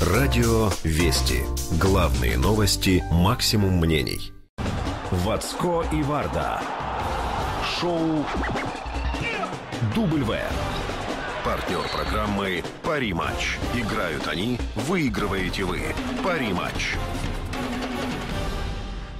Радио «Вести». Главные новости «Максимум мнений». Вацко и Варда. Шоу «Дубль В». Партнер программы «Пари-матч». Играют они, выигрываете вы. «Пари-матч».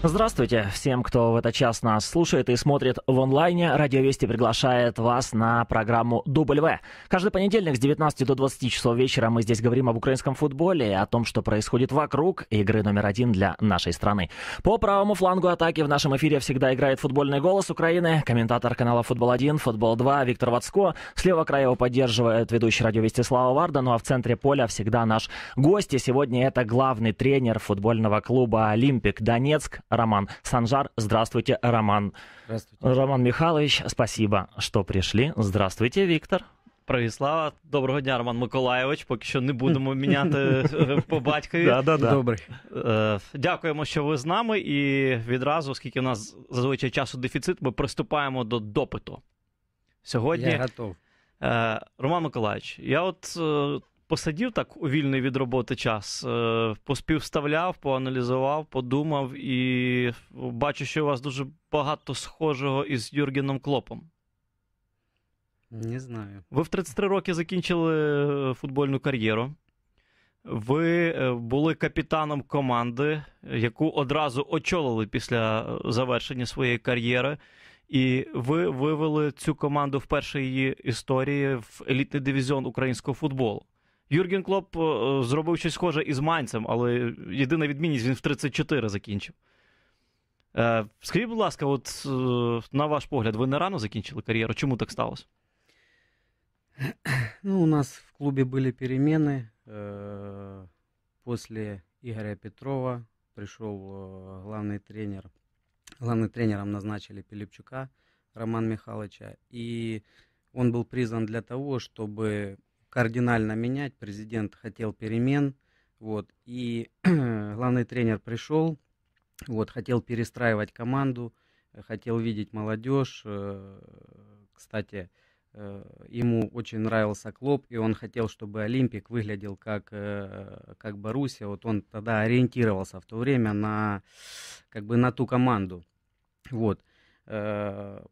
Здравствуйте всем, кто в этот час нас слушает и смотрит в онлайне. Радио Вести приглашает вас на программу «Дубль В». Каждый понедельник с 19 до 20 часов вечера мы здесь говорим об украинском футболе и о том, что происходит вокруг игры номер один для нашей страны. По правому флангу атаки в нашем эфире всегда играет футбольный голос Украины, комментатор канала «Футбол-1», «Футбол-2» Виктор Вацко. Слева края его поддерживает ведущий радио Вести Слава Варда, ну а в центре поля всегда наш гость. И сегодня это главный тренер футбольного клуба «Олимпик» Донецк Роман Санжар. Здравствуйте, Роман. Здравствуйте. Роман Михайлович, спасибо, что пришли. Здравствуйте, Виктор. Привіт, доброго дня, Роман Миколаєвич. Поки що не будемо міняти по батькові. Да, да, да. Добрий. Е, дякуємо, що ви з нами. І відразу, оскільки у нас зазвичай часу дефіцит, ми приступаємо до допиту. Сьогодні Я готов. Е, Роман Миколаївич, я от е, посадів так у вільний від роботи час, е, поспівставляв, поаналізував, подумав і бачу, що у вас дуже багато схожого із Юргеном Клопом. Не знаю. Ви в 33 роки закінчили е, футбольну кар'єру. Ви е, були капітаном команди, яку одразу очолили після завершення своєї кар'єри, і ви вивели цю команду в першій її історії в елітний дивізіон українського футболу. Юрген Клоп зробив щось схоже із Майнцем, але єдина відмінність він в 34 закінчив. Скажіть, будь ласка, от на ваш погляд, ви не рано закінчили кар'єру? Чому так сталося? Ну, у нас в клубе были перемены. После Игоря Петрова пришел главный тренер. Главным тренером назначили Пилипчука Роман Михайловича. И он был призван для того, чтобы кардинально менять. Президент хотел перемен. Вот. И главный тренер пришел, вот, хотел перестраивать команду, э, хотел видеть молодежь. Э, кстати, э, ему очень нравился Клоп, и он хотел, чтобы Олимпик выглядел как, как Боруссия. Вот он тогда ориентировался в то время на, как бы на ту команду. Вот.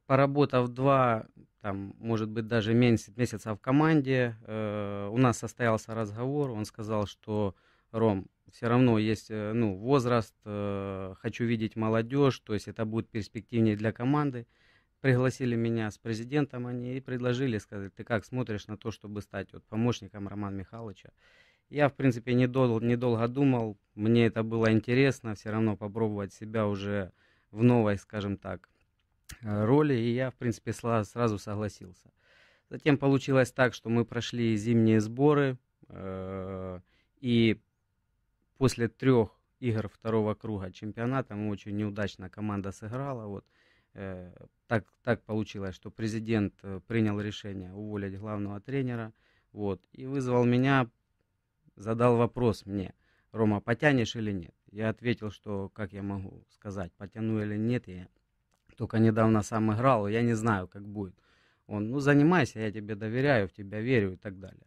Поработав два там, может быть, даже месяц, месяца в команде. Э, у нас состоялся разговор, он сказал, что Ром, все равно есть э, ну, возраст, э, хочу видеть молодежь, то есть это будет перспективнее для команды. Пригласили меня с президентом они и предложили, сказать, ты как смотришь на то, чтобы стать вот, помощником Романа Михайловича. Я, в принципе, недолго, недолго думал, мне это было интересно, все равно попробовать себя уже в новой, скажем так, Э, роли, и я, в принципе, сразу согласился. Затем получилось так, что мы прошли зимние сборы, э, и после трех игр второго круга чемпионата мы очень неудачно команда сыграла. Вот, э, так, так получилось, что президент принял решение уволить главного тренера вот, и вызвал меня, задал вопрос мне, Рома, потянешь или нет? Я ответил, что как я могу сказать, потяну или нет, я только недавно сам играл, я не знаю, как будет. Он, ну, занимайся, я тебе доверяю, в тебя верю и так далее.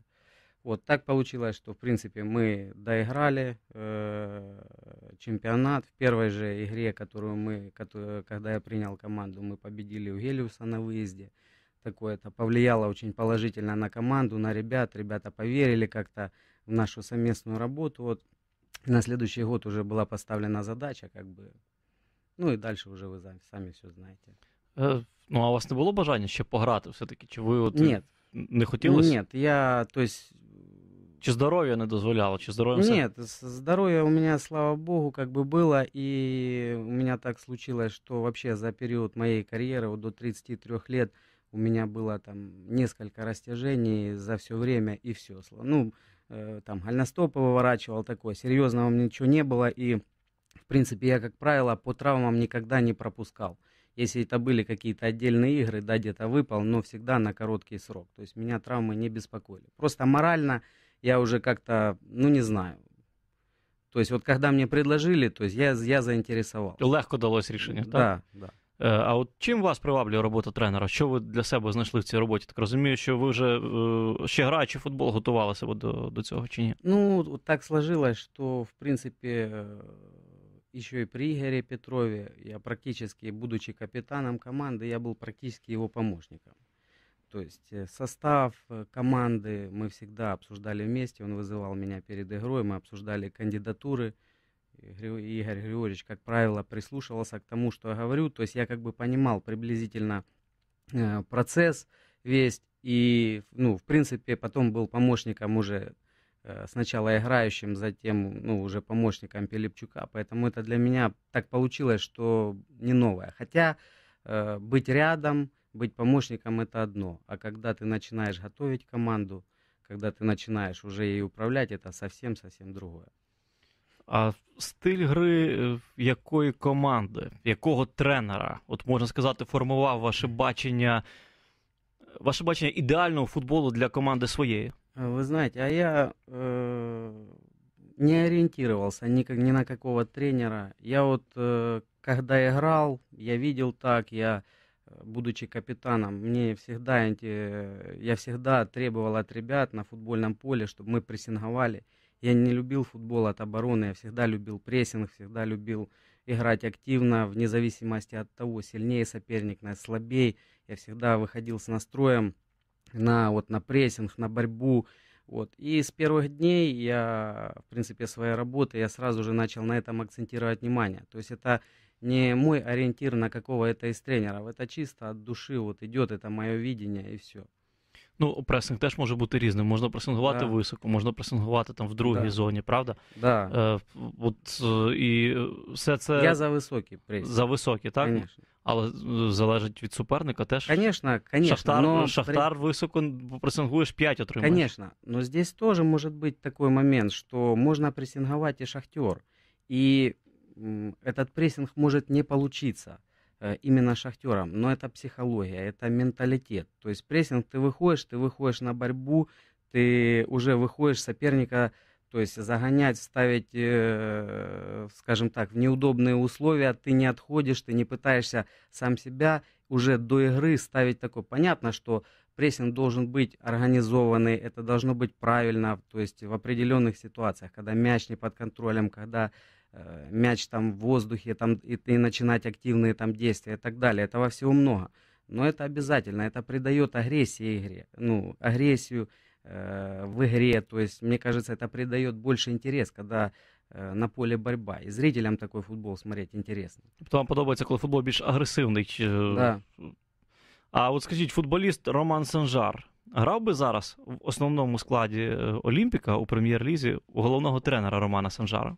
Вот так получилось, что, в принципе, мы доиграли э, чемпионат. В первой же игре, которую мы, которую, когда я принял команду, мы победили у Гелиуса на выезде. Такое это повлияло очень положительно на команду, на ребят. Ребята поверили как-то в нашу совместную работу. Вот на следующий год уже была поставлена задача как бы ну і далі вже ви самі все знаєте. Е, э, ну, а у вас не було бажання ще пограти все-таки? Чи ви от Нет. не хотілося? Ні, я то есть... Чи здоровье не дозволяло? Чи здоровье Нет, здоровье у меня, слава богу, как бы было. И у меня так случилось, что вообще за период моей карьеры до 33 лет у меня было там несколько растяжений за все время и все. Ну, э, там гальностоп выворачивал такое, серьезного у меня ничего не было. И в принципе, я, как правило, по травмам никогда не пропускал. Если это были какие-то отдельные игры, да, где-то выпал, но всегда на короткий срок. То есть меня травмы не беспокоили. Просто морально я уже как-то, ну не знаю. То есть вот когда мне предложили, то есть я, я заінтересувався. Легко далось решение, так? Да, да. Э, а от чим вас приваблює робота тренера? Що ви для себе знайшли в цій роботі? Так розумію, що ви вже ще граючи в футбол, готувалися до, до цього чи ні? Ну, так сложилось, що в принципі еще и при Игоре Петрове, я практически, будучи капитаном команды, я был практически его помощником. То есть э, состав э, команды мы всегда обсуждали вместе, он вызывал меня перед игрой, мы обсуждали кандидатуры. Игорь Григорьевич, как правило, прислушивался к тому, что я говорю, то есть я как бы понимал приблизительно э, процесс весь, и, ну, в принципе, потом был помощником уже Э, сначала играющим, затем ну, уже помощником Пилипчука. Поэтому это для меня так получилось, что не новое. Хотя э, быть рядом, быть помощником это одно. А когда ты начинаешь готовить команду, когда ты начинаешь уже ей управлять, это совсем-совсем другое. А стиль гри якої команди, якого тренера, от можна сказати, формував ваше бачення, ваше бачення ідеального футболу для команди своєї? Э, вы знаете, а я э, не ориентировался ни, ни на какого тренера. Я вот, э, когда играл, я видел так, я, э, будучи капитаном, мне всегда, я всегда требовал от ребят на футбольном поле, чтобы мы прессинговали. Я не любил футбол от обороны, я всегда любил прессинг, всегда любил играть активно, вне зависимости от того, сильнее соперник, нас слабее. Я всегда выходил с настроем на, вот, на прессинг, на борьбу. Вот. И с первых дней я, в принципе, своей работы, я сразу же начал на этом акцентировать внимание. То есть это не мой ориентир на какого это из тренеров, это чисто от души вот идет, это мое видение и все. Ну, пресинг теж може бути різним. Можна пресингувати да. високо, можна пресингувати там в другій да. зоні, правда? Да. Е, от, і все це... Я за високий пресинг. За високий, так? Конечно. Але э, залежить від суперника теж. Конечно, конечно. Шахтар, но... Шахтар высоко прессингуешь 5 отримаешь. Конечно, но здесь тоже может быть такой момент, что можно прессинговать и Шахтер. И этот прессинг может не получиться э, именно Шахтером, но это психология, это менталитет. То есть прессинг, ты выходишь, ты выходишь на борьбу, ты уже выходишь соперника то есть загонять, ставить, э, скажем так, в неудобные условия, ты не отходишь, ты не пытаешься сам себя уже до игры ставить такой Понятно, что прессинг должен быть организованный, это должно быть правильно, то есть в определенных ситуациях, когда мяч не под контролем, когда э, мяч там в воздухе, там, и, и начинать активные там действия и так далее. Этого всего много. Но это обязательно, это придает агрессии игре, ну, агрессию, Э, в игре. То есть, мне кажется, это придает больше интерес, когда э, на поле борьба, и зрителям такой футбол смотреть интересно. Тобто вам подобається, коли футбол більш агресивний. Да. А от скажіть, футболіст Роман Санжар грав би зараз в основному складі Олімпіка у прем'єр-лізі у головного тренера Романа Санжара?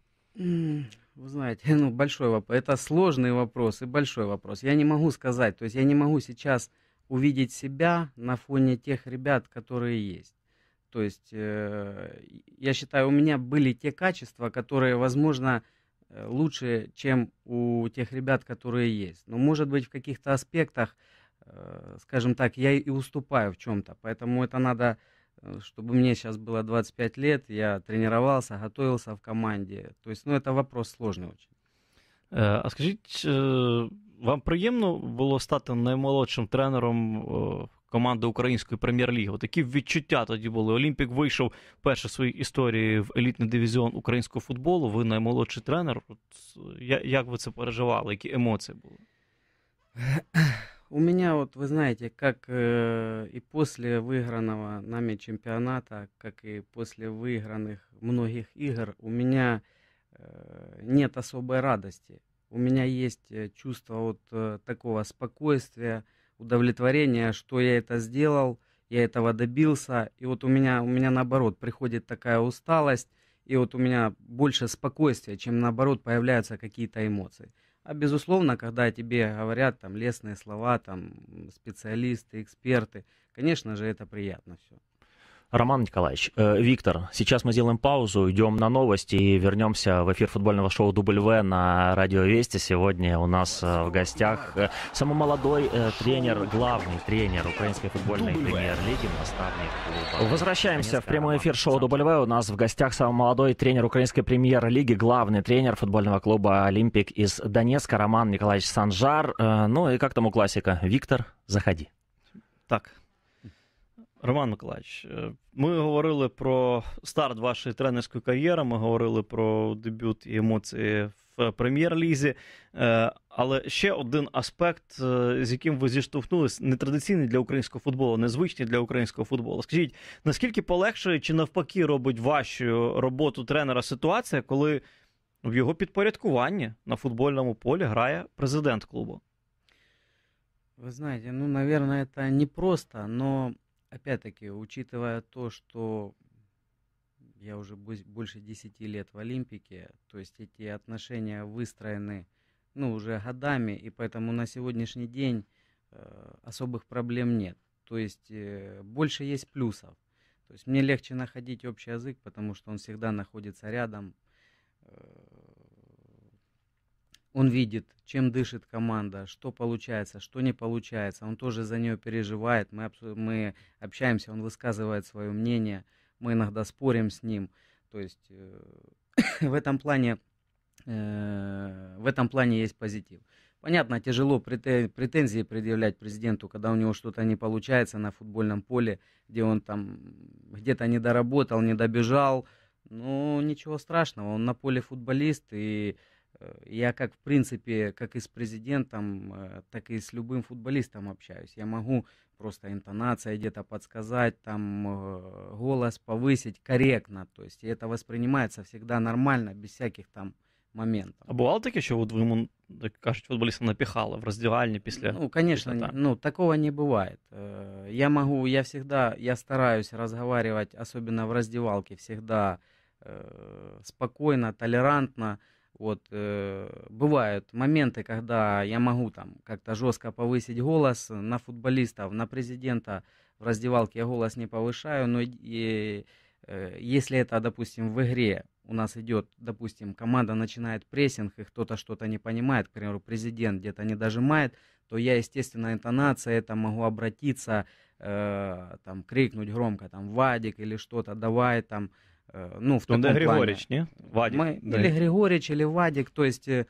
Вы знаете, ну большой вопрос. Это сложный вопрос и большой вопрос. Я не могу сказать, то есть я не могу сейчас увидеть себя на фоне тех ребят, которые есть. То есть, э, я считаю, у меня были те качества, которые, возможно, э, лучше, чем у тех ребят, которые есть. Но, может быть, в каких-то аспектах, э, скажем так, я и уступаю в чем-то. Поэтому это надо, чтобы мне сейчас было 25 лет, я тренировался, готовился в команде. То есть, ну, это вопрос сложный очень. А скажите, вам приемно было стать наймолодшим тренером команди української прем'єр-ліги. Такі відчуття тоді були. Олімпік вийшов перше в своїй історії в елітний дивізіон українського футболу. Ви наймолодший тренер. Як ви це переживали? Які емоції були? У меня вот, вы знаете, как э, е, и после выигранного нами чемпионата, как и после выигранных многих игр, у меня э, е, нет особой радости. У меня есть чувство вот э, е, такого спокойствия, удовлетворение, что я это сделал, я этого добился. И вот у меня, у меня наоборот приходит такая усталость, и вот у меня больше спокойствия, чем наоборот появляются какие-то эмоции. А безусловно, когда тебе говорят там лестные слова, там специалисты, эксперты, конечно же, это приятно все. Роман Николаевич, э, Виктор, сейчас мы сделаем паузу, идем на новости и вернемся в эфир футбольного шоу «W» на Радио Вести. Сегодня у нас э, в гостях э, самый молодой э, тренер, главный тренер украинской футбольной премьер-лиги, наставник клуба. Возвращаемся в прямой эфир шоу «W». У нас в гостях самый молодой тренер украинской премьер-лиги, главный тренер футбольного клуба «Олимпик» из Донецка, Роман Николаевич Санжар. Э, ну и как там у классика? Виктор, заходи. Так, Роман Миколаївич, е, ми говорили про старт вашої тренерської кар'єри. Ми говорили про дебют і емоції в прем'єр-лізі. Е, але ще один аспект, е, з яким ви зіштовхнулись, нетрадиційний для українського футболу, незвичний для українського футболу. Скажіть, наскільки полегшує чи навпаки робить вашу роботу тренера ситуація, коли в його підпорядкуванні на футбольному полі грає президент клубу? Ви знаєте, ну, наверное, это непросто, но опять-таки, учитывая то, что я уже больше 10 лет в Олимпике, то есть эти отношения выстроены ну, уже годами, и поэтому на сегодняшний день э, особых проблем нет. То есть э, больше есть плюсов. То есть мне легче находить общий язык, потому что он всегда находится рядом. Э, он видит, чем дышит команда, что получается, что не получается. Он тоже за нее переживает. Мы, мы общаемся, он высказывает свое мнение. Мы иногда спорим с ним. То есть э, в этом плане э, в этом плане есть позитив. Понятно, тяжело претензии предъявлять президенту, когда у него что-то не получается на футбольном поле, где он там где-то не доработал, не добежал. Но ну, ничего страшного, он на поле футболист, и Э, я как, в принципе, как и с президентом, э, так и с любым футболистом общаюсь. Я могу просто интонация где-то подсказать, там э, голос повысить корректно. То есть это воспринимается всегда нормально, без всяких там моментов. А бувало таке, що вот ви йому, як кажуть, футболіста напіхали в раздевальне после? Ну, конечно, після, ну, такого не бывает. Я могу, я всегда, я стараюсь разговаривать, особенно в раздевалке, всегда спокойно, толерантно. Вот, э, бывают моменты, когда я могу там как-то жестко повысить голос на футболистов, на президента. В раздевалке я голос не повышаю, но и, э, если это, допустим, в игре у нас идет, допустим, команда начинает прессинг, и кто-то что-то не понимает, к примеру, президент где-то не дожимает, то я, естественно, интонация, это могу обратиться, э, там, крикнуть громко, там, Вадик или что-то, давай, там, Е, ну, в Донде тобто Григорич, плане. не? Вадик. Мы, да. Или Григорич, или Вадик, то есть е,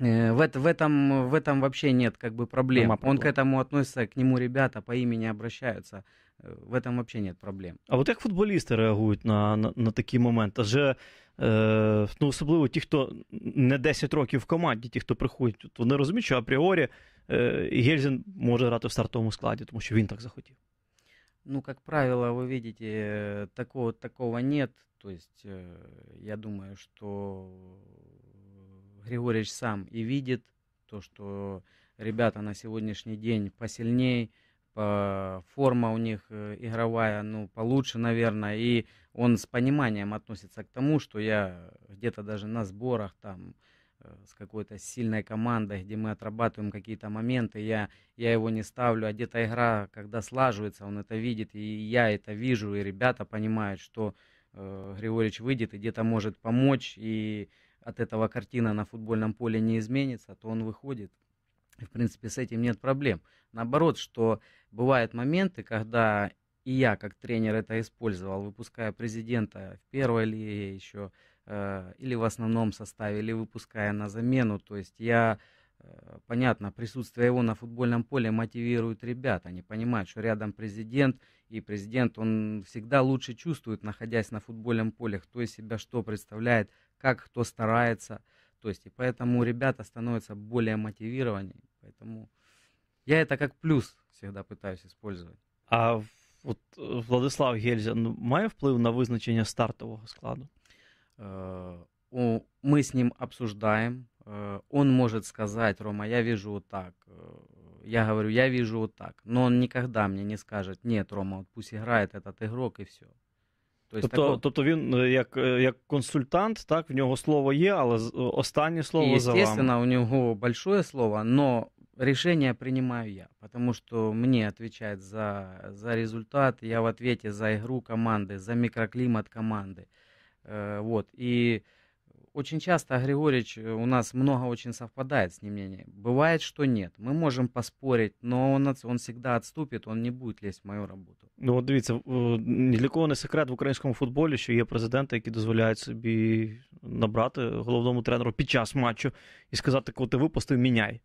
е, в, в, этом, в этом вообще нет как бы проблем. Он к этому относится, к нему ребята по имени обращаются. Э, в этом вообще нет проблем. А вот как футболісти реагують на на, на такі моменти? Адже е, э, ну, особливо ті, хто не 10 років в команді, ті, хто приходять, вони розуміють, що апріорі е, Гельзін може грати в стартовому складі, тому що він так захотів. Ну, как правило, вы видите, э, такого, такого нет. То есть, э, я думаю, что Григорьевич сам и видит то, что ребята на сегодняшний день посильней, по, форма у них э, игровая, ну, получше, наверное, и он с пониманием относится к тому, что я где-то даже на сборах там Э, с какой-то сильной командой, где мы отрабатываем какие-то моменты, я, я его не ставлю, а где-то игра, когда слаживается, он это видит, и я это вижу, и ребята понимают, что э, Григорьевич выйдет и где-то может помочь, и от этого картина на футбольном поле не изменится, то он выходит. И, в принципе, с этим нет проблем. Наоборот, что бывают моменты, когда и я, как тренер, это использовал, выпуская президента в первой лиге еще, э, Э, или в основном составе, или выпуская на замену. То есть я, э, понятно, присутствие его на футбольном поле мотивирует ребят. Они понимают, что рядом президент, и президент, он всегда лучше чувствует, находясь на футбольном поле, кто из себя что представляет, как кто старается. То есть, и поэтому ребята становятся более мотивированными, Поэтому я это как плюс всегда пытаюсь использовать. А От э, Владислав Гельзя ну, має вплив на визначення стартового складу? Э, мы с ним обсуждаем, э, он может сказать, Рома, я вижу вот так, э, я говорю, я вижу вот так, но он никогда мне не скажет, нет, Рома, вот пусть играет этот игрок и все. То тобто, такого... тобто він як як консультант, так, в нього слово є, але останнє слово за вами. Естественно, у нього большое слово, но решение принимаю я, потому что мне отвечает за, за результат, я в ответе за игру команды, за микроклимат команды. Э, вот. И очень часто Григорьевич э, у нас много очень совпадает с ним мнение. Бывает, что нет. Мы можем поспорить, но он, он всегда отступит, он не будет лезть в мою работу. Ну, вот дивіться, для кого не секрет в українському футболі, що є президенти, які дозволяють собі набрати головному тренеру під час матчу і сказати, коли ти випустив, міняй.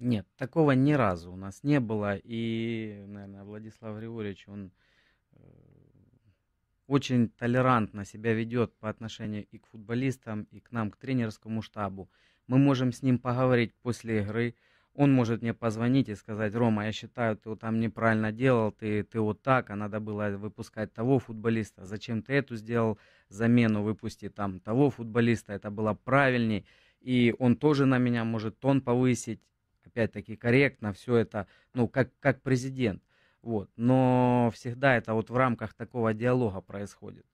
Нет, такого ни разу у нас не было. И, наверное, Владислав Григорьевич, он очень толерантно себя ведет по отношению и к футболистам, и к нам, к тренерскому штабу. Мы можем с ним поговорить после игры. Он может мне позвонить и сказать, Рома, я считаю, ты вот там неправильно делал, ты, ты вот так, а надо было выпускать того футболиста, зачем ты эту сделал замену, выпусти там того футболиста, это было правильней. И он тоже на меня может тон повысить, опять-таки корректно все это, ну, как, как президент. Вот. Но всегда это вот в рамках такого діалога происходит.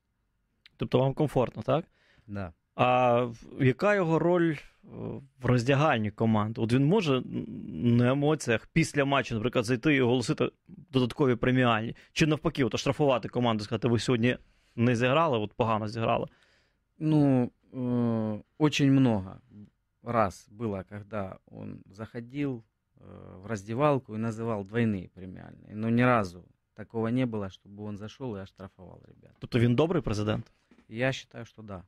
Тобто вам комфортно, так? Да. А яка його роль е, в роздягальні команд? От він може на емоціях після матчу, наприклад, зайти і оголосити додаткові преміальні? Чи навпаки, от оштрафувати команду, сказати, ви сьогодні не зіграли, от погано зіграли? Ну, е, очень много раз було, коли він заходив. Э, в раздевалку и называл двойные премиальные. Но ни разу такого не было, чтобы он зашел и оштрафовал ребят. Тобто він добрий президент? Я вважаю, що так. Да.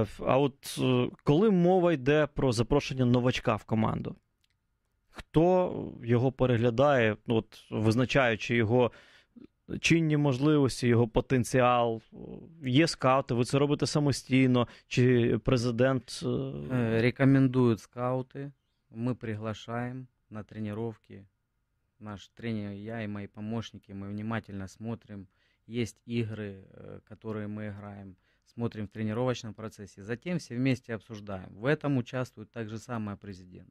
Е, А от э, коли мова йде про запрошення новачка в команду, хто його переглядає, ну, от, визначаючи його чинні можливості, його потенціал, є скаути, ви це робите самостійно, чи президент? Е, е, рекомендують скаути. мы приглашаем на тренировки. Наш тренер, я и мои помощники, мы внимательно смотрим. Есть игры, э, которые мы играем, смотрим в тренировочном процессе. Затем все вместе обсуждаем. В этом участвует также же самое президент.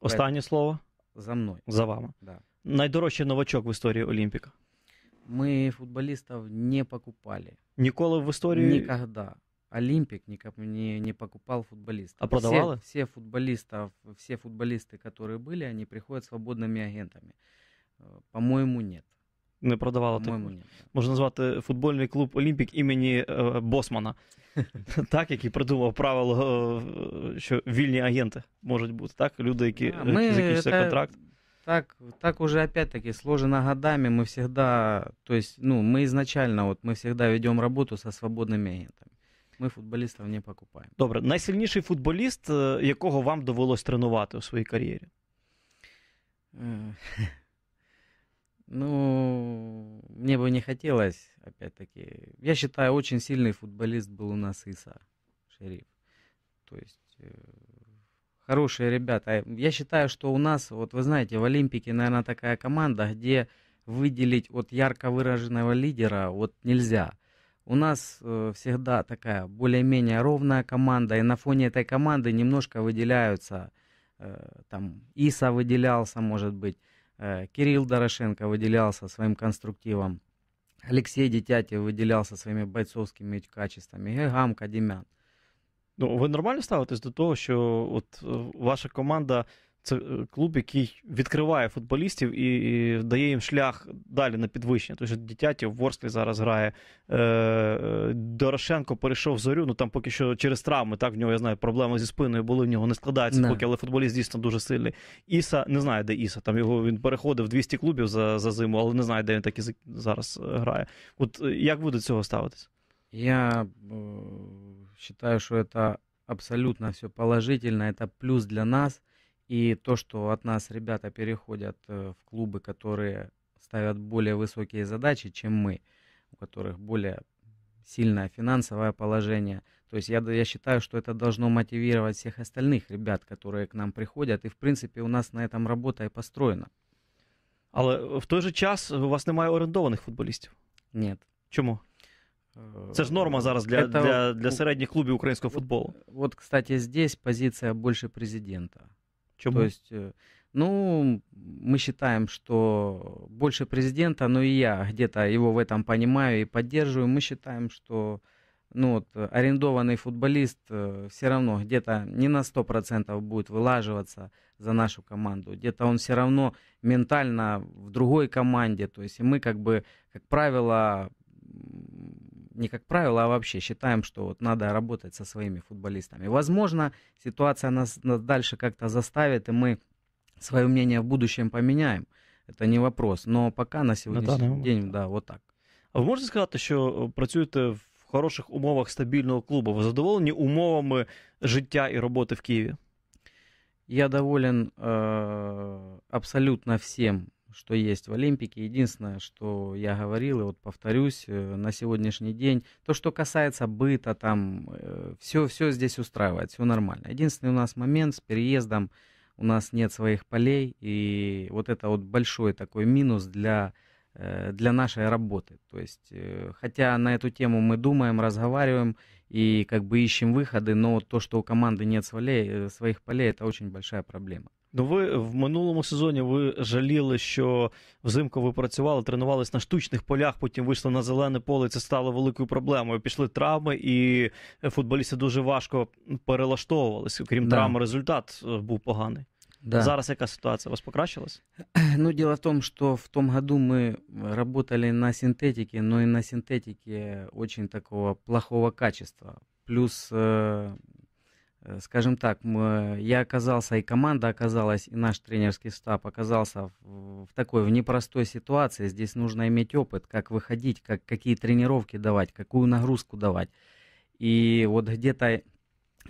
Останнє слово за мной. За вами. Да. Найдорожчий новачок в истории Олимпика. Мы футболистов не покупали. Ніколи в истории никогда. Олимпик не, не, не покупал футболистов. А продавала? Все, все, футболистов, все футболисты, которые были, они приходят свободными агентами. Э, по-моему, нет. Не продавала По-моєму, нет. Можно назвать э, футбольный клуб Олимпик имени э, е, Босмана, так, який придумав правило, що вільні агенти можуть бути, так? Люди, які закінчаться контракт. Так, так уже опять-таки сложено годами. Мы всегда, то есть, ну, мы изначально, вот мы всегда ведем работу со свободными агентами. Ми футболістів не покупаємо. Добре, найсильніший футболіст, якого вам довелось тренувати у своїй кар'єрі? Ну, мне бы не хотелось, опять-таки. Я считаю, очень сильный футболист был у нас Иса Шериф. То есть, э, хорошие ребята. А я считаю, что у нас, вот вы знаете, в Олимпике, наверное, такая команда, где выделить от ярко выраженного лидера вот нельзя у нас э, всегда такая более-менее ровная команда, и на фоне этой команды немножко выделяются, э, там Иса выделялся, может быть, э, Кирилл Дорошенко выделялся своим конструктивом, Алексей Детятев выделялся своими бойцовскими качествами, Гегамка, Демян. Ну, ви нормально ставитесь до того, що от э, ваша команда це е, клуб, який відкриває футболістів і, і дає їм шлях далі на підвищення. Тож тобто дитяті в Ворслі зараз грає. Е, е Дорошенко перейшов в зорю. Ну там поки що через травми. Так в нього я знаю, проблеми зі спиною були в нього не складається. не. поки але футболіст дійсно дуже сильний. Іса не знаю, де Іса. Там його він переходив 200 клубів за за зиму, але не знаю, де він так і зараз е, грає. От як ви до цього ставитесь? Я считаю, що це абсолютно все положительно, это плюс для нас – И то, что от нас ребята переходят э, в клубы, которые ставят более высокие задачи, чем мы, у которых более сильное финансовое положение. То есть я, я считаю, что это должно мотивировать всех остальных ребят, которые к нам приходят. И, в принципе, у нас на этом работа и построена. Але в той же час у вас немає орендованих футболістів? Нет. Чому? Э, Це ж норма зараз для, это, для, для середніх клубів українського футболу. Вот, вот, кстати, здесь позиция больше президента. Чему? То есть, э, ну, мы считаем, что больше президента, но и я где-то его в этом понимаю и поддерживаю. Мы считаем, что ну, вот, арендованный футболист э, все равно где-то не на 100% будет вылаживаться за нашу команду. Где-то он все равно ментально в другой команде. То есть мы как бы, как правило, не как правило, а вообще считаем, что вот надо работать со своими футболистами. Возможно, ситуация нас, нас дальше как-то заставит, и мы свое мнение в будущем поменяем. Это не вопрос. Но пока на сегодняшний на день, да, вот так. А ви можете сказать, что працюєте э, в хороших умовах стабільного клубу? Ви задоволені умовами життя и работы в Киеве? Я доволен э, абсолютно всем что есть в Олимпике. Единственное, что я говорил, и вот повторюсь, э, на сегодняшний день, то, что касается быта, там все, э, все здесь устраивает, все нормально. Единственный у нас момент с переездом, у нас нет своих полей, и вот это вот большой такой минус для э, для нашей работы. То есть, хотя на эту тему мы думаем, разговариваем и как бы ищем выходы, но то, что у команды нет своих полей, это очень большая проблема. Ну, ви в минулому сезоні ви жаліли, що взимку ви працювали, тренувались на штучних полях, потім вийшли на зелене поле. Це стало великою проблемою. Пішли травми, і футболісти дуже важко перелаштовувалися. Крім да. травм, результат е, був поганий. Да. Зараз яка ситуація? У вас покращилась? Ну, діло в тому, що в тому году ми работали на синтетике, но і на синтетике очень такого плохого качества. Плюс е, Э, скажем так, э, я оказался, и команда оказалась, и наш тренерский стаб оказался в, в такой в непростой ситуации. Здесь нужно иметь опыт, как выходить, как, какие тренировки давать, какую нагрузку давать. И вот где-то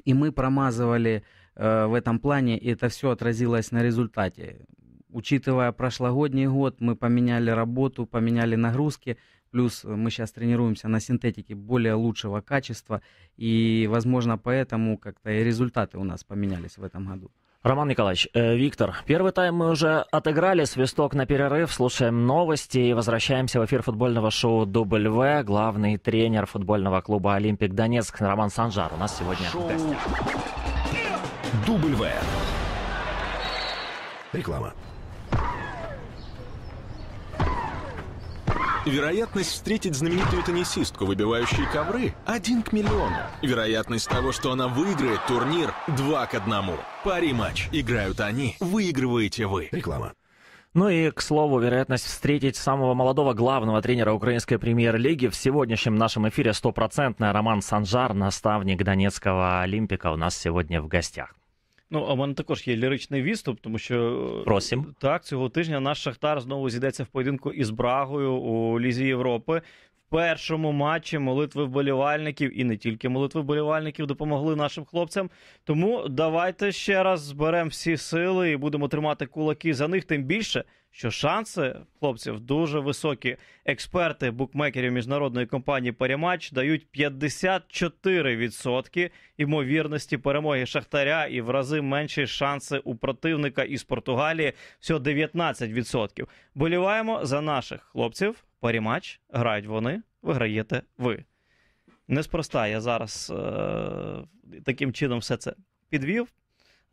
и мы промазывали э, в этом плане, и это все отразилось на результате. Учитывая прошлогодний год, мы поменяли работу, поменяли нагрузки, Плюс э, мы сейчас тренируемся на синтетике более лучшего качества, и, возможно, поэтому как-то и результаты у нас поменялись в этом году. Роман Николаевич, э, Виктор, первый тайм мы уже отыграли, свисток на перерыв, слушаем новости и возвращаемся в эфир футбольного шоу «Дубль В». Главный тренер футбольного клуба «Олимпик Донецк» Роман Санжар у нас сегодня шоу. в гостях. «Дубль В». Реклама. Вероятность встретить знаменитую теннисистку, выбивающую ковры, один к миллиону. Вероятность того, что она выиграет турнир, два к одному. Пари матч. Играют они, выигрываете вы. Реклама. Ну и, к слову, вероятность встретить самого молодого главного тренера украинской премьер-лиги в сегодняшнем нашем эфире стопроцентная. Роман Санжар, наставник Донецкого Олимпика, у нас сегодня в гостях. Ну, а в мене також є ліричний відступ, тому що е, Просим. так цього тижня наш Шахтар знову зійдеться в поєдинку із Брагою у Лізі Європи. В першому матчі молитви вболівальників і не тільки молитви вболівальників допомогли нашим хлопцям. Тому давайте ще раз зберемо всі сили і будемо тримати кулаки за них тим більше що шанси хлопців дуже високі. Експерти букмекерів міжнародної компанії Парімач дають 54% ймовірності перемоги Шахтаря і в рази менші шанси у противника із Португалії. Всього 19%. Боліваємо за наших хлопців. Парімач грають вони, виграєте ви. Неспроста я зараз е- таким чином все це підвів.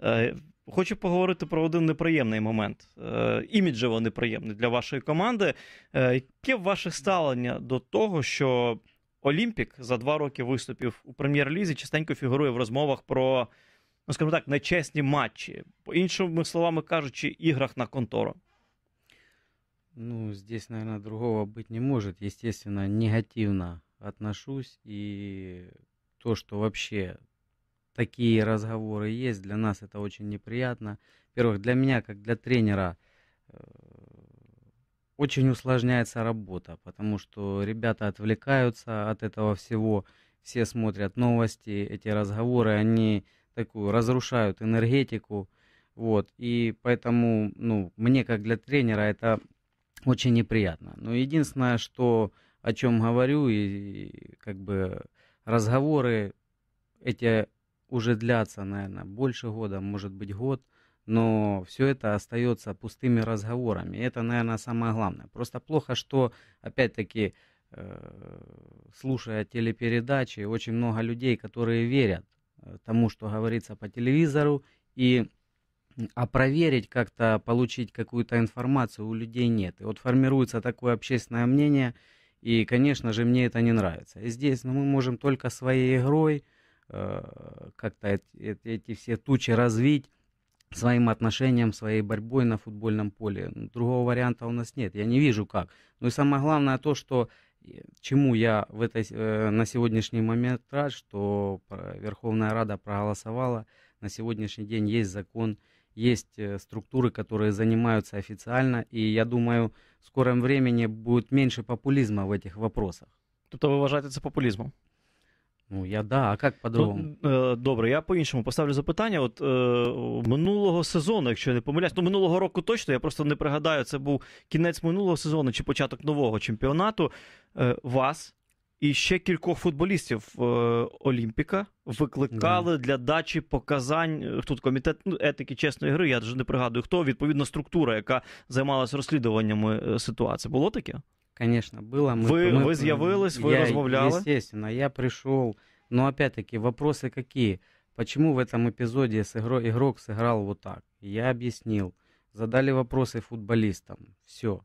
Е, Хочу поговорити про один неприємний момент, е, іміджево неприємний для вашої команди. Е, яке ваше ставлення до того, що Олімпік за два роки виступів у прем'єр-лізі частенько фігурує в розмовах про, ну скажімо так, нечесні матчі, по іншими словами кажучи, іграх на контору? Ну, здесь, наверное, другого быть не может. Естественно, негативно отношусь. И то, что вообще такие разговоры есть. Для нас это очень неприятно. Во-первых, для меня, как для тренера, э, очень усложняется работа, потому что ребята отвлекаются от этого всего, все смотрят новости, эти разговоры, они такую разрушают энергетику, вот, и поэтому, ну, мне как для тренера это очень неприятно. Но единственное, что, о чем говорю, и, и как бы разговоры эти уже длятся, наверное, больше года, может быть, год, но все это остается пустыми разговорами. И это, наверное, самое главное. Просто плохо, что, опять-таки, э, слушая телепередачи, очень много людей, которые верят э, тому, что говорится по телевизору, и а проверить как-то, получить какую-то информацию у людей нет. И вот формируется такое общественное мнение, и, конечно же, мне это не нравится. И здесь ну, мы можем только своей игрой, Э, как-то эти все тучи развить своим отношением, своей борьбой на футбольном поле. Ну, другого варианта у нас нет, я не вижу как. Ну и самое главное то, что э, чему я в этой, э, на сегодняшний момент рад, что Верховная Рада проголосовала, на сегодняшний день есть закон, есть структуры, которые занимаются официально, и я думаю, в скором времени будет меньше популизма в этих вопросах. Тобто ви вважаєте це популізмом? Ну, я да, а як ну, по-другому? Е, э, добре, я по-іншому поставлю запитання. От е, минулого сезону, якщо я не помиляюсь, ну минулого року точно, я просто не пригадаю, це був кінець минулого сезону чи початок нового чемпіонату. Е, вас і ще кількох футболістів е, Олімпіка викликали для дачі показань. Е, тут комітет ну, етики чесної гри, я вже не пригадую хто. відповідна структура, яка займалася розслідуваннями е, ситуації. Було таке? Конечно, было. Мы, вы мы, вы з'явились, ви розмовляли? разговаривали? Естественно, я прийшов. Но опять-таки вопросы какие? Почему в этом эпизоде с игро, игрок сыграл вот так? Я объяснил. Задали вопросы футболистам. Все.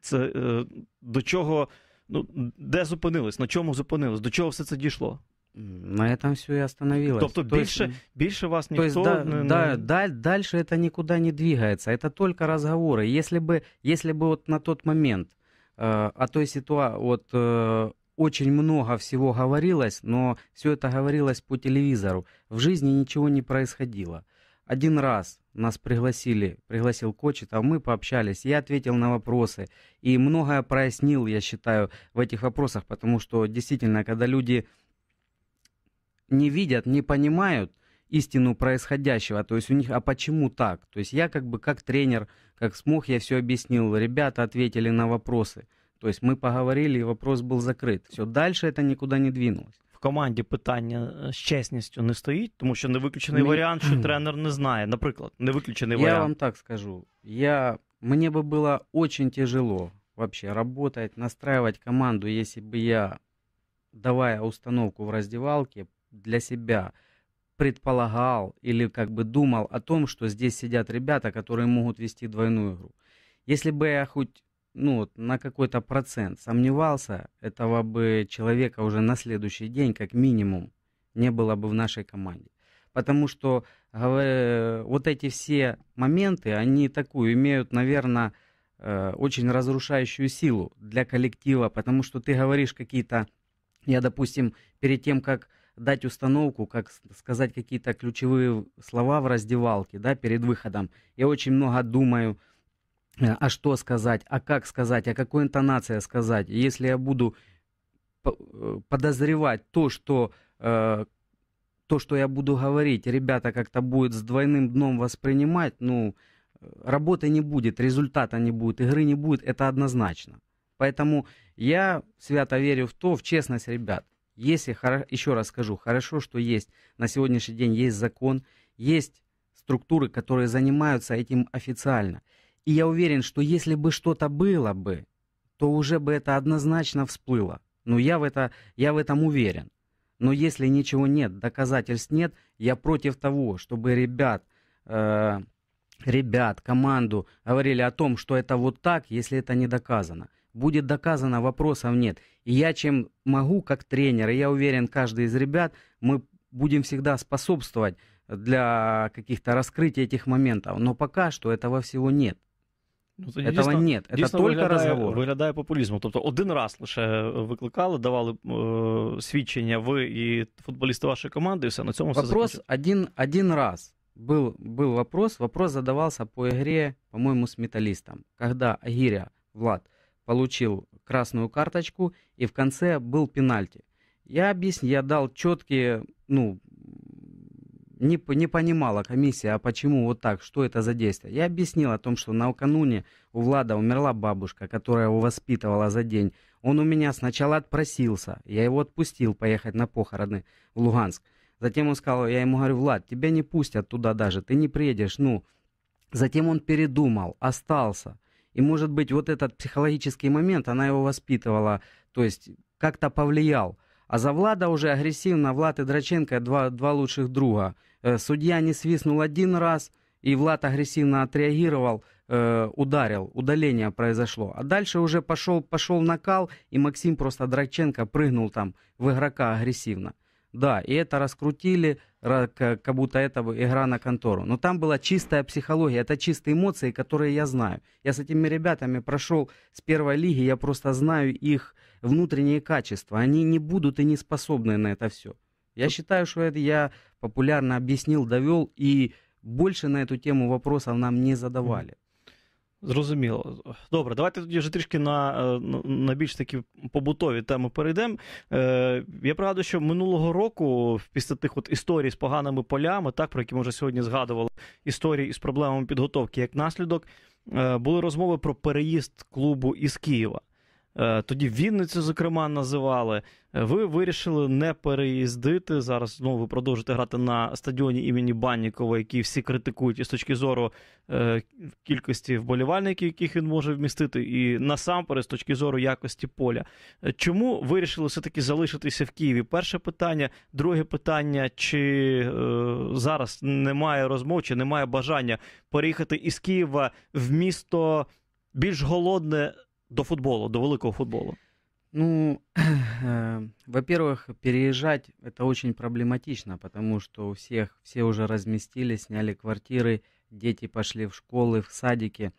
Це е, до чого, ну, де зупинились, на чому зупинились, до чого все це дійшло? На этом все и остановилось. Тобто то більше есть, больше вас никто. То есть, да, да, да, дальше это никуда не двигается. Это только разговоры. Если бы, если бы вот на тот момент э, о той ситуации, вот э, очень много всего говорилось, но все это говорилось по телевизору. В жизни ничего не происходило. Один раз нас пригласили, пригласил Кочетов, мы пообщались, я ответил на вопросы. И многое прояснил, я считаю, в этих вопросах, потому что действительно, когда люди не видят, не понимают истину происходящего. То есть у них, а почему так? То есть я как бы как тренер, как смог, я все объяснил. Ребята ответили на вопросы. То есть мы поговорили, и вопрос был закрыт. Все, дальше это никуда не двинулось. В команде питання з э, чесністю не стоїть, тому що не виключений Мі... варіант, що тренер не знає. Наприклад, не виключений варіант. Я вам так скажу. Я... Мне бы было очень тяжело вообще работать, настраивать команду, если бы я, давая установку в раздевалке, для себя предполагал или как бы думал о том, что здесь сидят ребята, которые могут вести двойную игру. Если бы я хоть ну, вот, на какой-то процент сомневался, этого бы человека уже на следующий день, как минимум, не было бы в нашей команде. Потому что э, вот эти все моменты, они такую имеют, наверное, э, очень разрушающую силу для коллектива, потому что ты говоришь какие-то, я, допустим, перед тем, как дать установку, как сказать какие-то ключевые слова в раздевалке, да, перед выходом. Я очень много думаю, э, а что сказать, а как сказать, а какой интонация сказать. Если я буду э, подозревать то, что э, то, что я буду говорить, ребята как-то будет с двойным дном воспринимать, ну, работы не будет, результата не будет, игры не будет, это однозначно. Поэтому я свято верю в то, в честность ребят. Если, еще раз скажу, хорошо, что есть, на сегодняшний день есть закон, есть структуры, которые занимаются этим официально. И я уверен, что если бы что-то было бы, то уже бы это однозначно всплыло. Но ну, я в, это, я в этом уверен. Но если ничего нет, доказательств нет, я против того, чтобы ребят, э, ребят, команду говорили о том, что это вот так, если это не доказано будет доказано, вопросов нет. И я чем могу, как тренер, и я уверен, каждый из ребят, мы будем всегда способствовать для каких-то раскрытий этих моментов. Но пока что этого всего нет. Ну, це Этого дійсно, нет, дійсно это только виглядає, разговор. виглядає популізмом. Тобто один раз лише викликали, давали е, свідчення ви і футболісти вашої команди, і все на цьому вопрос все один, один раз был, был вопрос. Вопрос задавался по игре, по-моему, с металлистом. Когда Агиря, Влад, получил красную карточку, и в конце был пенальти. Я объяснил, я дал четкие, ну, не, не понимала комиссия, а почему вот так, что это за действие. Я объяснил о том, что накануне у Влада умерла бабушка, которая его воспитывала за день. Он у меня сначала отпросился, я его отпустил поехать на похороны в Луганск. Затем он сказал, я ему говорю, Влад, тебя не пустят туда даже, ты не приедешь, ну. Затем он передумал, остался. И, может быть, вот этот психологический момент, она его воспитывала, то есть как-то повлиял. А за Влада уже агрессивно, Влад и Драченко два, два лучших друга. Э, судья не свистнул один раз, и Влад агрессивно отреагировал, э, ударил, удаление произошло. А дальше уже пошел, пошел накал, и Максим просто Драченко прыгнул там в игрока агрессивно. Да, и это раскрутили, как будто это игра на контору. Но там была чистая психология, это чистые эмоции, которые я знаю. Я с этими ребятами прошел с первой лиги, я просто знаю их внутренние качества. Они не будут и не способны на это все. Я считаю, что это я популярно объяснил, довел, и больше на эту тему вопросов нам не задавали. Зрозуміло. Добре, давайте тоді вже трішки на е, на більш такі побутові теми перейдемо. Е, Я пригадую, що минулого року, після тих от історій з поганими полями, так про які ми вже сьогодні згадували, історії із проблемами підготовки як наслідок, е, були розмови про переїзд клубу із Києва. Е, тоді Вінницю, зокрема, називали. Е, ви вирішили не переїздити зараз. Ну, ви продовжите грати на стадіоні імені Баннікова, який всі критикують із точки зору е, кількості вболівальників, яких він може вмістити, і насамперед з точки зору якості поля. Е, чому вирішили все-таки залишитися в Києві? Перше питання, друге питання: чи е, зараз немає розмов, чи немає бажання переїхати із Києва в місто більш голодне? до футбола, до великого футбола? Ну, э, во-первых, переезжать это очень проблематично, потому что у всех все уже разместились, сняли квартиры, дети пошли в школы, в садики,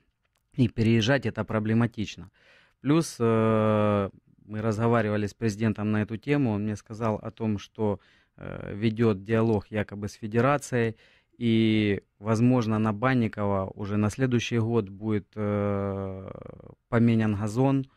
и переезжать это проблематично. Плюс э, мы разговаривали с президентом на эту тему, он мне сказал о том, что э, ведет диалог якобы с федерацией, и, возможно, на Банникова уже на следующий год будет э, поменян газон.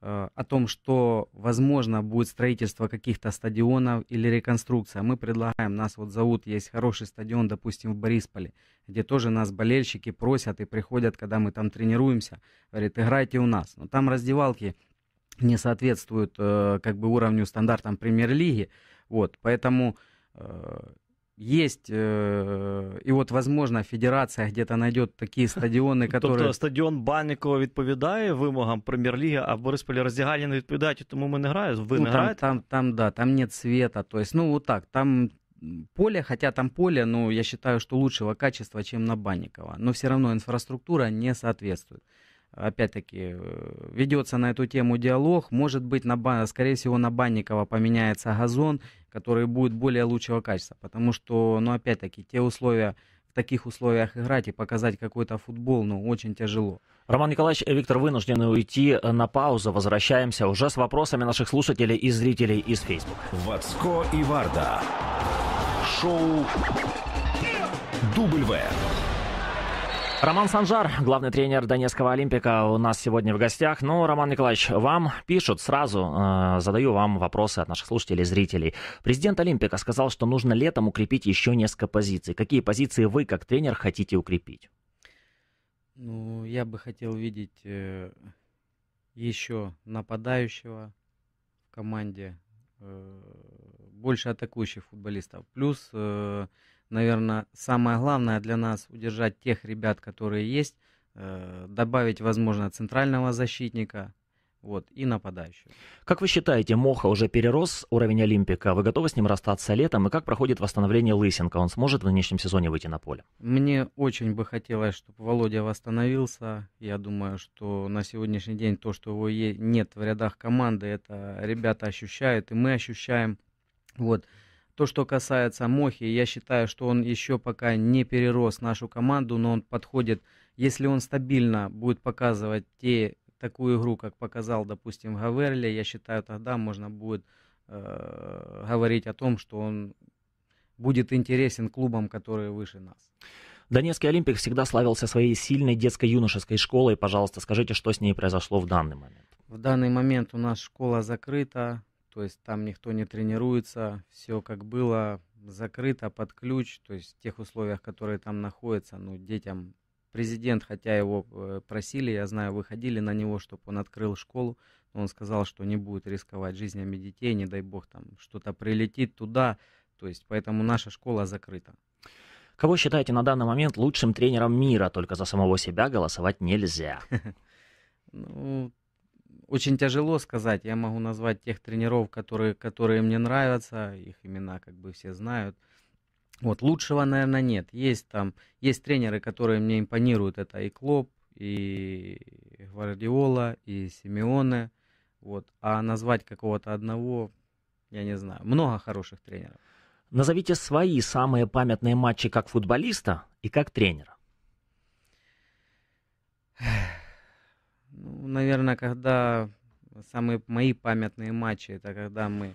Э, о том, что, возможно, будет строительство каких-то стадионов или реконструкция. Мы предлагаем, нас вот зовут, есть хороший стадион, допустим, в Борисполе, где тоже нас болельщики просят и приходят, когда мы там тренируемся, говорят, играйте у нас. Но там раздевалки не соответствуют э, как бы уровню стандартам премьер-лиги. Вот, поэтому э, есть, э, і от, возможно, федерация где-то знайде такі стадіони, які... Тобто стадіон Банникова відповідає вимогам прем'єр-ліги, а в Борисполі роздягальні не відповідають, тому ми не граємо, ви ну, не там, граєте? Там, там, да, там нет света, то есть, ну, вот так, там поле, хотя там поле, ну, я считаю, что лучшего качества, чем на Банникова, но все равно инфраструктура не соответствует опять-таки, э, ведется на эту тему диалог. Может быть, на, скорее всего, на Банникова поменяется газон, который будет более лучшего качества. Потому что, ну, опять-таки, те условия, в таких условиях играть и показать какой-то футбол, ну, очень тяжело. Роман Николаевич, э, Виктор вынуждены уйти э, на паузу. Возвращаемся уже с вопросами наших слушателей и зрителей из Facebook. Вацко и Варда. Шоу «Дубль В». Роман Санжар, главный тренер Донецкого Олимпика, у нас сегодня в гостях. Ну, Роман Николаевич, вам пишут сразу, э, задаю вам вопросы от наших слушателей и зрителей. Президент Олимпика сказал, что нужно летом укрепить еще несколько позиций. Какие позиции вы, как тренер, хотите укрепить? Ну, я бы хотел видеть э, еще нападающего в команде, э, больше атакующих футболистов. Плюс... Э, наверное, самое главное для нас удержать тех ребят, которые есть, э, добавить, возможно, центрального защитника, вот, и нападающего. Как вы считаете, Моха уже перерос уровень Олимпика? Вы готовы с ним расстаться летом? И как проходит восстановление Лысенко? Он сможет в нынешнем сезоне выйти на поле? Мне очень бы хотелось, чтобы Володя восстановился. Я думаю, что на сегодняшний день то, что его нет в рядах команды, это ребята ощущают, и мы ощущаем. Вот. То, что касается Мохи, я считаю, что он еще пока не перерос нашу команду, но он подходит, если он стабильно будет показывать те, такую игру, как показал, допустим, Гаверли, я считаю, тогда можно будет э, говорить о том, что он будет интересен клубам, которые выше нас. Донецкий Олимпик всегда славился своей сильной детско-юношеской школой. Пожалуйста, скажите, что с ней произошло в данный момент? В данный момент у нас школа закрыта, то есть там никто не тренируется, все как было, закрыто под ключ, то есть в тех условиях, которые там находятся, ну, детям президент, хотя его э, просили, я знаю, выходили на него, чтобы он открыл школу, но он сказал, что не будет рисковать жизнями детей, не дай бог там что-то прилетит туда, то есть поэтому наша школа закрыта. Кого считаете на данный момент лучшим тренером мира? Только за самого себя голосовать нельзя. Ну, очень тяжело сказать. Я могу назвать тех тренеров, которые, которые мне нравятся, их имена как бы все знают. Вот лучшего, наверное, нет. Есть там, есть тренеры, которые мне импонируют. Это и Клоп, и Гвардиола, и Симеоне. Вот. А назвать какого-то одного, я не знаю. Много хороших тренеров. Назовите свои самые памятные матчи как футболиста и как тренера. Ну, наверное, когда самые мои памятные матчи, это когда мы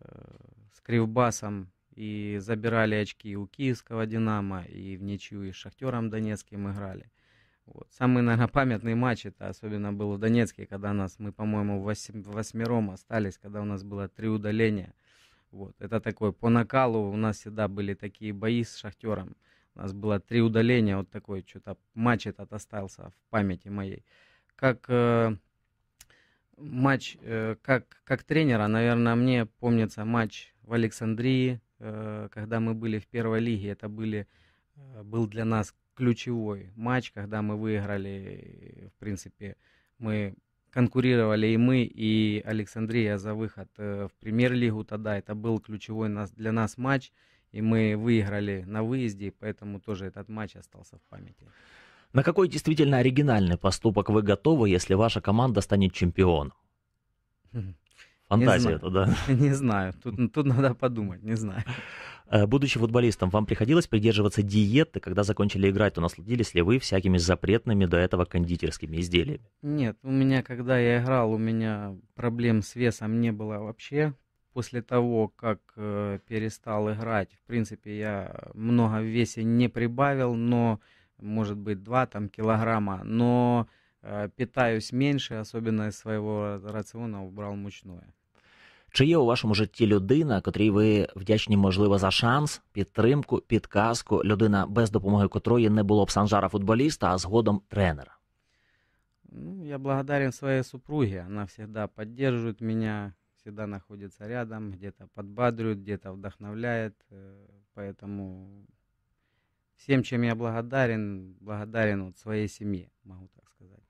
э, с Кривбасом и забирали очки у киевского «Динамо», и в ничью и с «Шахтером» Донецким играли. Вот. Самый, наверное, памятный матч, это особенно был в Донецке, когда нас, мы, по-моему, восьм, восьмером остались, когда у нас было три удаления. Вот. Это такой, по накалу у нас всегда были такие бои с «Шахтером». У нас было три удаления, вот такой, что-то матч этот остался в памяти моей как э, матч, э, как, как тренера, наверное, мне помнится матч в Александрии, э, когда мы были в первой лиге. Это были, э, был для нас ключевой матч, когда мы выиграли, в принципе, мы конкурировали и мы, и Александрия за выход э, в премьер-лигу тогда. Это был ключевой для нас матч, и мы выиграли на выезде, поэтому тоже этот матч остался в памяти. На какой действительно оригинальный поступок вы готовы, если ваша команда станет чемпионом? Хм. Фантазия это, да? Не знаю, тут, тут надо подумать, не знаю. Э, будучи футболистом, вам приходилось придерживаться диеты, когда закончили играть, то насладились ли вы всякими запретными до этого кондитерскими изделиями? Нет, у меня, когда я играл, у меня проблем с весом не было вообще. После того, как э, перестал играть, в принципе, я много в весе не прибавил, но может быть, 2 там, килограмма, но э, питаюсь меньше, особенно из своего раціону убрал мучное. Чи є у вашому житті людина, котрій ви вдячні, можливо, за шанс, підтримку, підказку, людина, без допомоги котрої не було б санжара футболіста, а згодом тренера? Ну, я благодарен своей супруге. Она всегда поддерживает меня, всегда находится рядом, где-то подбадривает, где-то вдохновляет. Э, поэтому всем, чем я благодарен, благодарен вот своей семье, могу так сказать.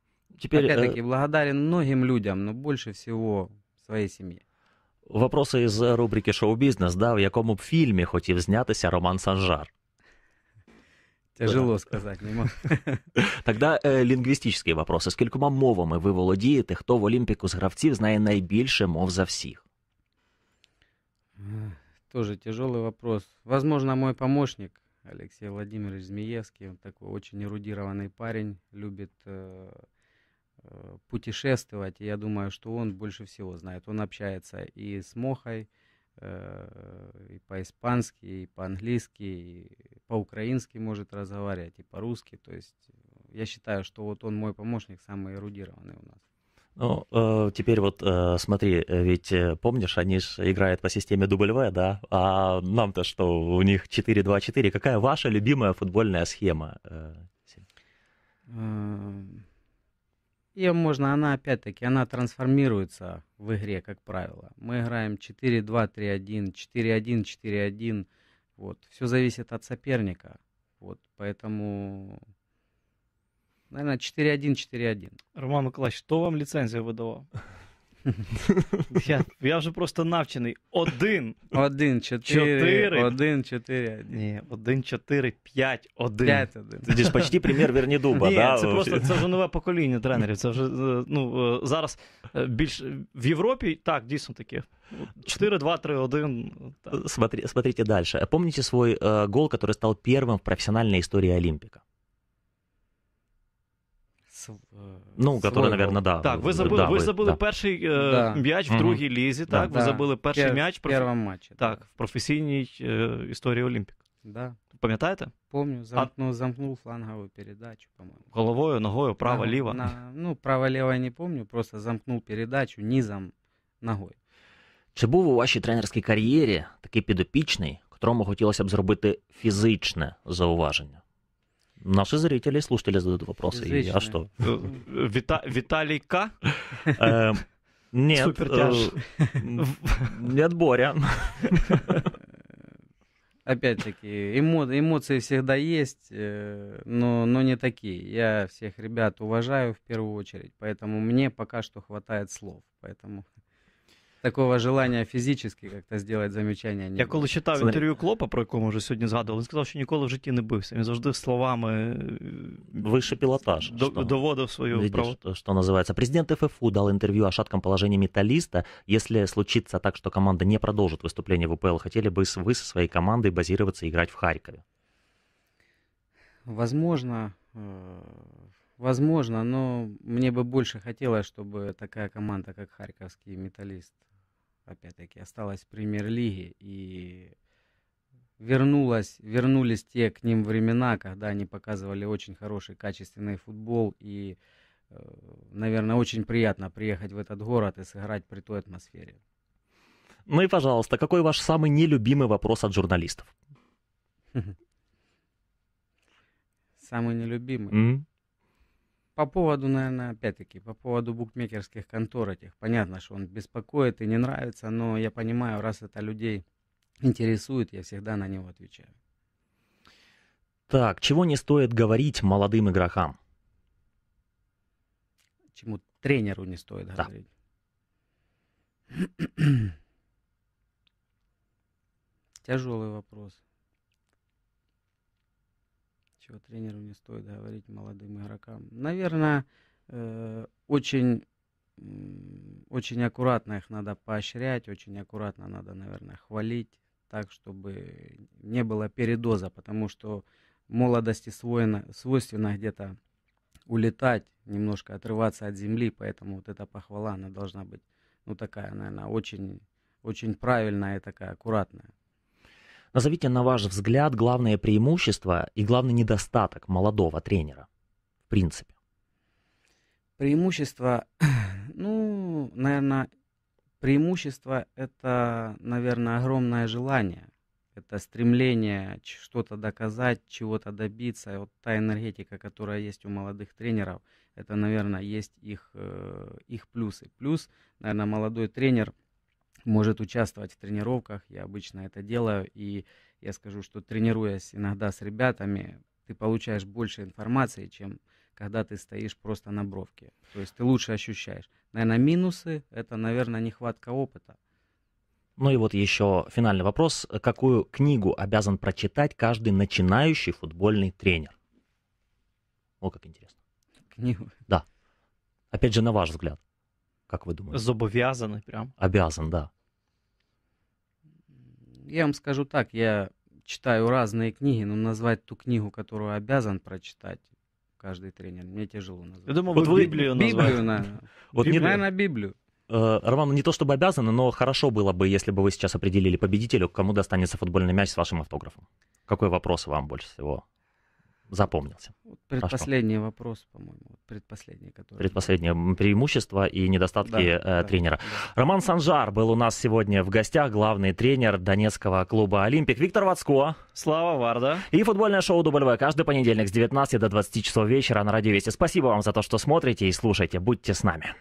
Теперь, Опять-таки, э... благодарен многим людям, но больше всего своей семье. Вопросы из рубрики Шоу-бізнес. Да? В якому б фільмі хотів знятися Роман Санжар? Тяжело сказати, не можу. Тогда э, лінгвістичні вопроси. Скількома мовами ви володієте? Хто в Олімпіку з гравців знає найбільше мов за всіх? Тоже тяжелый вопрос. Возможно, мой помощник Алексей Владимирович Змеевский, он такой очень эрудированный парень, любит э, э, путешествовать, и я думаю, что он больше всего знает. Он общается и с Мохой, э, и по-испански, и по-английски, и по-украински может разговаривать, и по-русски. То есть я считаю, что вот он мой помощник, самый эрудированный у нас. Ну, э, теперь вот э, смотри, ведь э, помнишь, они же играют по системе W, да? А нам-то что, у них 4-2-4. Какая ваша любимая футбольная схема? Ее можно, она опять-таки, она трансформируется в игре, как правило. Мы играем 4-2-3-1, 4-1-4-1. Вот. Все зависит от соперника. Вот. Поэтому Наверное, 4-1-4-1. Роман Миколаївич, хто вам ліцензію видавав? Я я уже просто навчений. Один. Один, чотири. Один, чотири, один. Ні, один, чотири, п'ять, один. П'ять, один. Це ж почти примір Вернідуба, Ні, да? це просто це вже нове покоління тренерів. Це вже э, ну, е, э, зараз э, більш в Європі так, дійсно таке. 4, 2, 3, 1. Смотри, смотрите дальше. Помните свой э, гол, который стал первым в профессиональной истории Олимпика? Э, ну, который, наверное, да. Так, вы э, забили, да, ви, забили да. перший е, э, да. м'яч в другій лізі, так? Да. Ви забили перший Пер, м'яч в проф... матчі. Так, в професійній е, історії Олімпік. Да. Пам'ятаєте? Помню, замкнув, а... Ну, замкнув флангову передачу, по-моєму. Головою, ногою, права, да, ліво. На, ну, право, ліво я не помню, просто замкнув передачу низом ногою. Чи був у вашій тренерській кар'єрі такий підопічний, котрому хотілося б зробити фізичне зауваження? Наши зрители и слушатели задают вопросы. И, а что? Э, Вита- Виталий К? Эм, нет. Супертяж. Э, нет, Боря. Опять-таки, эмо- эмоции всегда есть, э, но, но не такие. Я всех ребят уважаю в первую очередь, поэтому мне пока что хватает слов. Поэтому такого желания фізично как то сделать замечання. А не Я коли читав Смотри. інтерв'ю Клопа, про якого ми вже сьогодні згадували, він сказав, що ніколи в житті не бився. Він завжди словами Высший пилотаж. До, что, доводив свою видишь, право. Что, что называется. Президент ФФУ дал интервью о шатком положении металлиста. Если случится так, что команда не продолжит выступление в УПЛ, хотели бы вы со своей командой базироваться и играть в Харькове? Возможно, э, возможно, но мне бы больше хотелось, чтобы такая команда, как Харьковский металлист, опять-таки, осталась в премьер-лиге, и вернулась, вернулись те к ним времена, когда они показывали очень хороший, качественный футбол, и, э, наверное, очень приятно приехать в этот город и сыграть при той атмосфере. Ну и, пожалуйста, какой ваш самый нелюбимый вопрос от журналистов? Самый нелюбимый? По поводу, наверное, опять-таки, по поводу букмекерских контор этих, понятно, что он беспокоит и не нравится, но я понимаю, раз это людей интересует, я всегда на него отвечаю. Так, чего не стоит говорить молодым игрокам? Чему тренеру не стоит да. говорить? Тяжелый вопрос чего тренеру не стоит говорить молодым игрокам? Наверное, э, очень, очень аккуратно их надо поощрять, очень аккуратно надо, наверное, хвалить, так, чтобы не было передоза, потому что молодости свойно, свойственно где-то улетать, немножко отрываться от земли, поэтому вот эта похвала, она должна быть, ну, такая, наверное, очень, очень правильная и такая аккуратная. Назовите, на ваш взгляд, главное преимущество и главный недостаток молодого тренера, в принципе. Преимущество, ну, наверное, преимущество это, наверное, огромное желание. Это стремление что-то доказать, чего-то добиться. вот та энергетика, которая есть у молодых тренеров, это, наверное, есть их, э, их плюсы. Плюс, наверное, молодой тренер – может участвовать в тренировках. Я обычно это делаю. И я скажу, что тренируясь иногда с ребятами, ты получаешь больше информации, чем когда ты стоишь просто на бровке. То есть ты лучше ощущаешь. Наверное, минусы — это, наверное, нехватка опыта. Ну и вот еще финальный вопрос. Какую книгу обязан прочитать каждый начинающий футбольный тренер? О, как интересно. Книгу? Да. Опять же, на ваш взгляд. Как вы думаете? Зобовязаны прям. Обязан, да. Я вам скажу так, я читаю разные книги, но назвать ту книгу, которую обязан прочитать, каждый тренер, мне тяжело назвать. Я думаю, вот вы Библию назвали. Библию, Библию, наверное, Библию. Э, Роман, не то чтобы обязаны, но хорошо было бы, если бы вы сейчас определили победителю, кому достанется футбольный мяч с вашим автографом. Какой вопрос вам больше всего запомнился. А предпоследний а вопрос, по-моему. Предпоследний, который... Предпоследнее преимущество и недостатки да, э, да, тренера. Да. Роман Санжар был у нас сегодня в гостях, главный тренер Донецкого клуба «Олимпик». Виктор Вацко. Слава Варда. И футбольное шоу ДВ каждый понедельник с 19 до 20 часов вечера на Радио Вести. Спасибо вам за то, что смотрите и слушаете. Будьте с нами.